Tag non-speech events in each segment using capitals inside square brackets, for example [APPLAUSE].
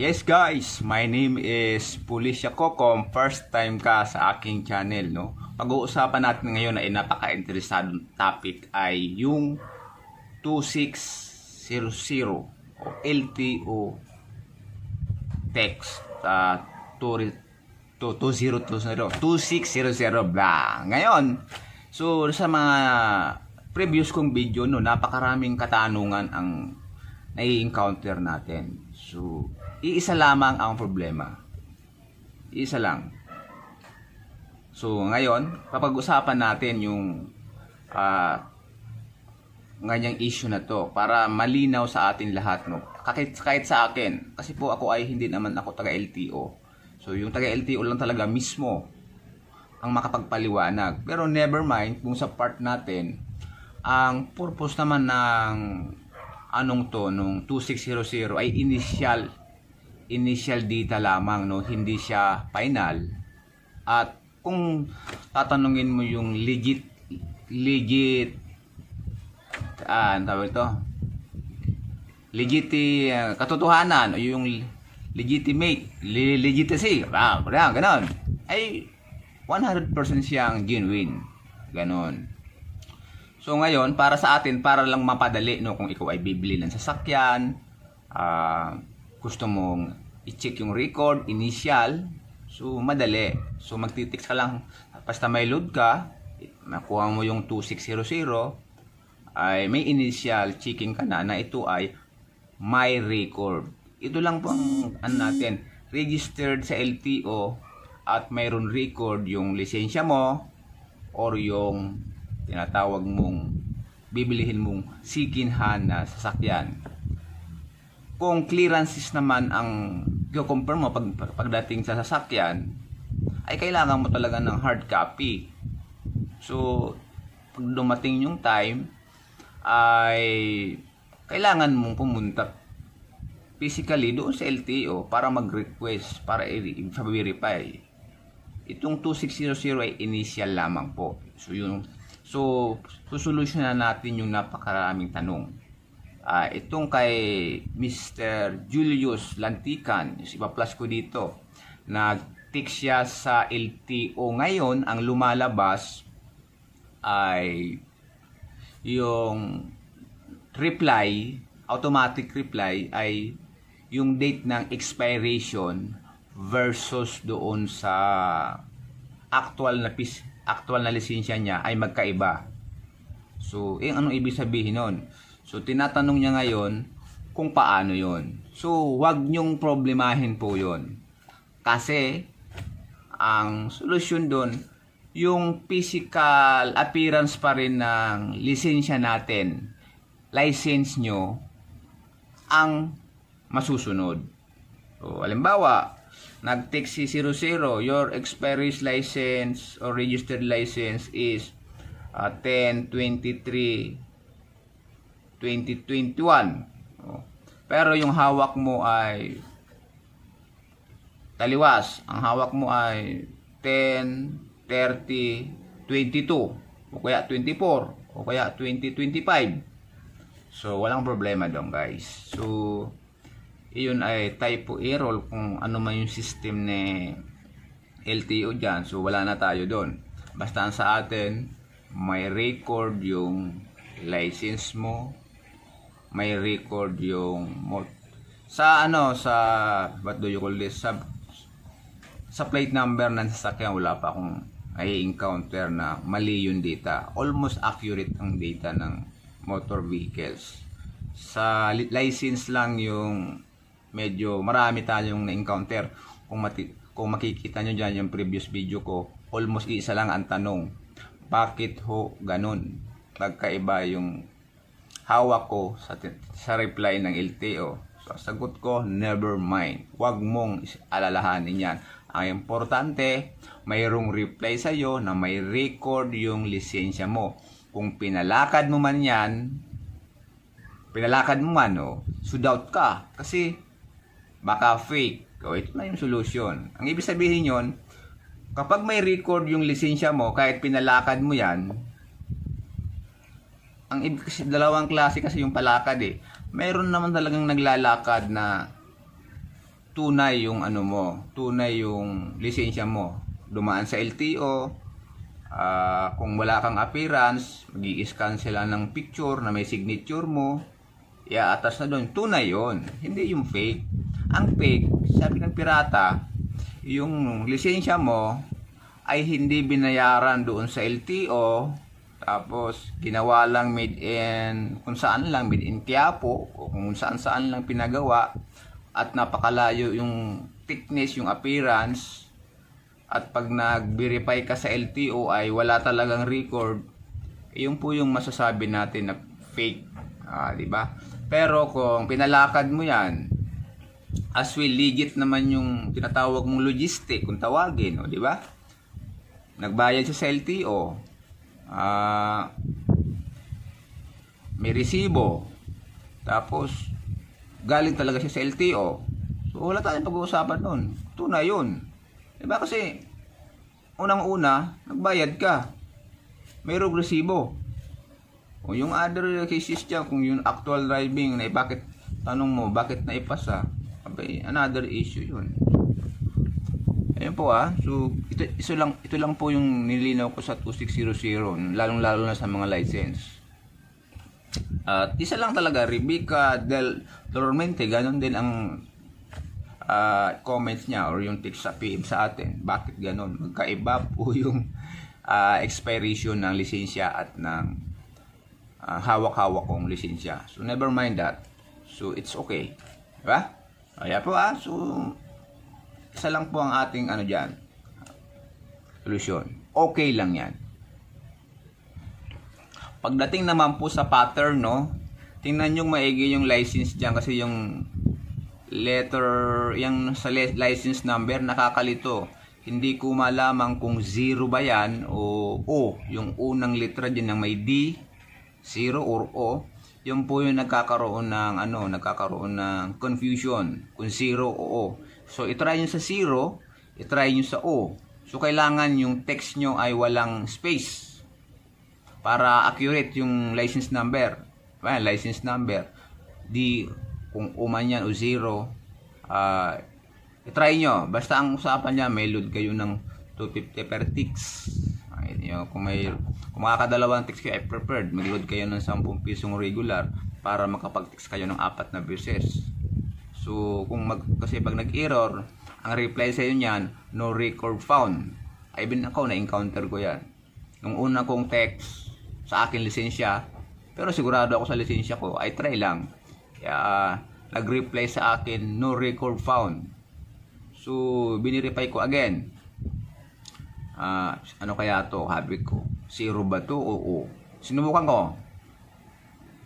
Yes guys, my name is Pulisya Kokom, first time ka sa aking channel no. Pag-uusapan natin ngayon na napaka-interesadong topic ay yung 2600 o LTO text uh, 2000 2600 blah. Ngayon, so sa mga previous kong video no, napakaraming katanungan ang nai-encounter natin. So, Iisa lamang ang problema. Iisa lang. So ngayon, papag-usapan natin yung uh, nganyang issue na to para malinaw sa atin lahat. No? Kahit, kahit sa akin. Kasi po ako ay hindi naman ako taga-LTO. So yung taga-LTO lang talaga mismo ang makapagpaliwanag. Pero never mind kung sa part natin, ang purpose naman ng anong to, nung 2600 ay initial initial data lamang no hindi siya final at kung tatanungin mo yung legit legit ah ano tawag ito legit uh, ah, katotohanan yung legitimate le legitimacy ah parang ganon ay 100% siyang genuine ganon so ngayon para sa atin para lang mapadali no kung ikaw ay bibili ng sasakyan ah uh, gusto mong i-check yung record, initial. So, madali. So, magtitik ka lang. Basta may load ka, nakuha mo yung 2600, ay may initial checking ka na na ito ay my record. Ito lang po ang ano natin, registered sa LTO at mayroon record yung lisensya mo or yung tinatawag mong bibilihin mong second na sasakyan kung clearances naman ang i confirm mo pag, pagdating sa sasakyan, ay kailangan mo talaga ng hard copy. So, pag dumating yung time, ay kailangan mong pumunta physically doon sa LTO para mag-request, para i-verify. Itong 2600 ay initial lamang po. So, yung, so, susolusyonan natin yung napakaraming tanong uh, itong kay Mr. Julius Lantikan, ipa-plus ko dito, nag-tick siya sa LTO ngayon, ang lumalabas ay yung reply, automatic reply ay yung date ng expiration versus doon sa actual na actual na lisensya niya ay magkaiba. So, eh, anong ibig sabihin noon? So, tinatanong niya ngayon kung paano yon. So, huwag niyong problemahin po yon. Kasi, ang solusyon doon, yung physical appearance pa rin ng lisensya natin, license nyo, ang masusunod. So, alimbawa, nag-text si 00, your expiries license or registered license is uh, 1023 2021. Pero yung hawak mo ay taliwas. Ang hawak mo ay 10, 30, 22 o kaya 24 o kaya 2025. So, walang problema doon guys. So, iyon ay typo error kung ano man yung system ni LTO dyan. So, wala na tayo doon. Basta sa atin, may record yung license mo, may record yung mot Sa ano, sa, what do you call this? Sa, sa plate number ng sasakyan, wala pa akong ay encounter na mali yung data. Almost accurate ang data ng motor vehicles. Sa license lang yung medyo marami tayong na-encounter. Kung, mati, kung makikita nyo dyan yung previous video ko, almost isa lang ang tanong. Bakit ho ganun? Nagkaiba yung hawak ko sa, sa reply ng LTO. So, sagot ko, never mind. Huwag mong alalahanin yan. Ang importante, mayroong reply sa iyo na may record yung lisensya mo. Kung pinalakad mo man yan, pinalakad mo man, oh, sudout ka. Kasi, baka fake. O, oh, ito na yung solusyon. Ang ibig sabihin yon kapag may record yung lisensya mo, kahit pinalakad mo yan, ang ibig kasi dalawang klase kasi yung palakad eh. Meron naman talagang naglalakad na tunay yung ano mo, tunay yung lisensya mo. Dumaan sa LTO, uh, ah, kung wala kang appearance, magi-scan sila ng picture na may signature mo, iaatas na doon. Tunay yon hindi yung fake. Ang fake, sabi ng pirata, yung lisensya mo ay hindi binayaran doon sa LTO, tapos, ginawa lang made in, kung saan lang, made in Quiapo, o kung saan saan lang pinagawa. At napakalayo yung thickness, yung appearance. At pag nag-verify ka sa LTO ay wala talagang record. Eh, yung po yung masasabi natin na fake. Ah, di ba? Pero kung pinalakad mo yan, as we legit naman yung tinatawag mong logistic kung tawagin, o di ba? Nagbayad siya sa LTO, uh, may resibo, tapos galing talaga siya sa LTO. So wala tayong pag-uusapan nun. Tuna yun. Diba kasi unang-una, nagbayad ka. Mayroong resibo. O yung other cases dyan, kung yung actual driving, na eh, bakit, tanong mo, bakit naipasa? Abay, another issue yun. Ayan po ah. So, ito, ito, lang, ito lang po yung nilinaw ko sa 2600. Lalong-lalo na sa mga license. At isa lang talaga, Rebecca Del Tormente, ganun din ang uh, comments niya or yung text sa PM sa atin. Bakit ganun? Magkaiba [LAUGHS] po yung uh, expiration ng lisensya at ng uh, hawak-hawak kong lisensya. So, never mind that. So, it's okay. Diba? Ayan po ah. So, isa lang po ang ating ano diyan. Solution. Okay lang 'yan. Pagdating naman po sa pattern, no? Tingnan niyo maigi yung license diyan kasi yung letter yung sa license number nakakalito. Hindi ko malaman kung 0 ba 'yan o O, yung unang letra diyan ng may D, 0 or O yun po yung nagkakaroon ng ano, nagkakaroon ng confusion kung 0 o O. So itry nyo sa 0, itry nyo sa O. So kailangan yung text nyo ay walang space para accurate yung license number. Well, license number. Di kung O man yan o 0, uh, ah, itry nyo. Basta ang usapan niya, may load kayo ng 250 per ticks. Yung, kung may kung makakadalawang text kayo, I preferred magload kayo ng 10 pisong regular para makapag-text kayo ng apat na beses. So, kung mag, kasi pag nag-error, ang reply sa inyo niyan, no record found. Even ako, na-encounter ko yan. Nung una kong text sa akin lisensya, pero sigurado ako sa lisensya ko, I try lang. Kaya, uh, nag-reply sa akin, no record found. So, binireply ko again uh, ano kaya to habit ko? Zero ba to? Oo. Sinubukan ko.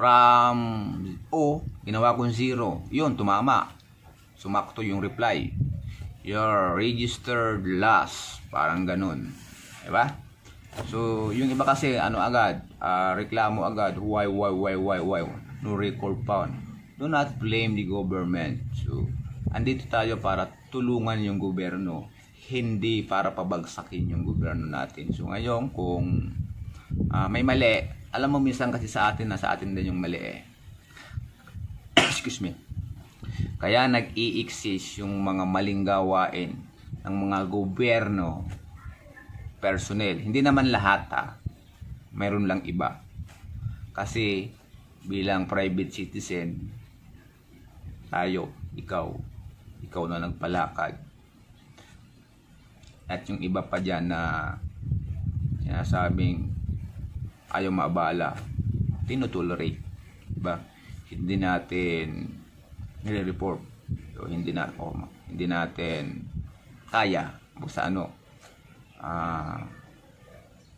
From O, ginawa kong zero. Yun, tumama. Sumakto yung reply. Your registered last. Parang ganun. Diba? So, yung iba kasi, ano agad, uh, reklamo agad, why, why, why, why, why, no record found. Do not blame the government. So, andito tayo para tulungan yung gobyerno hindi para pabagsakin yung gobyerno natin. So ngayon kung uh, may mali, alam mo minsan kasi sa atin na sa atin din yung mali eh. [COUGHS] Excuse me. Kaya nag-i-exist yung mga maling gawain ng mga gobyerno personnel. Hindi naman lahat ha. Ah. Mayroon lang iba. Kasi bilang private citizen, tayo, ikaw, ikaw na nagpalakad, at yung iba pa dyan na sinasabing ayaw maabala tinotolerate diba hindi natin nire-report so, hindi na oh, hindi natin kaya sa ano uh,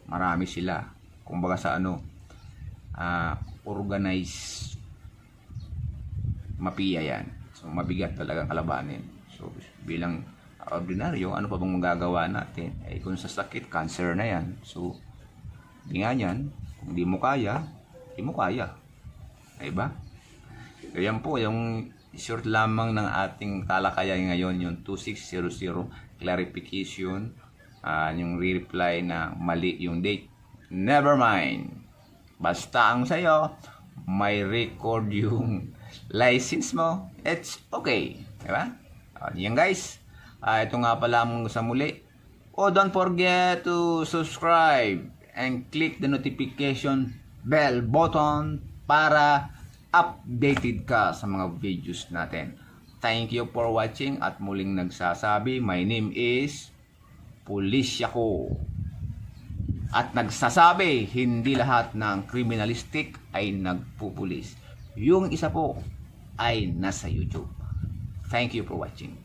marami sila kumbaga sa ano uh, ah, organize mapiya yan so mabigat talagang kalabanin so bilang ordinaryo, ah, ano pa bang magagawa natin? Eh, kung sa sakit, cancer na yan. So, hindi nga yan. Kung di mo kaya, di mo kaya. Diba? So, yan po, yung short lamang ng ating talakayan ngayon, yung 2600 clarification, uh, yung reply na mali yung date. Never mind. Basta ang sayo, may record yung [LAUGHS] license mo, it's okay. Diba? Uh, yan guys. Uh, ito nga pala mong sa muli. Oh, don't forget to subscribe and click the notification bell button para updated ka sa mga videos natin. Thank you for watching at muling nagsasabi, my name is Polisyako. At nagsasabi, hindi lahat ng criminalistic ay nagpupulis. Yung isa po ay nasa YouTube. Thank you for watching.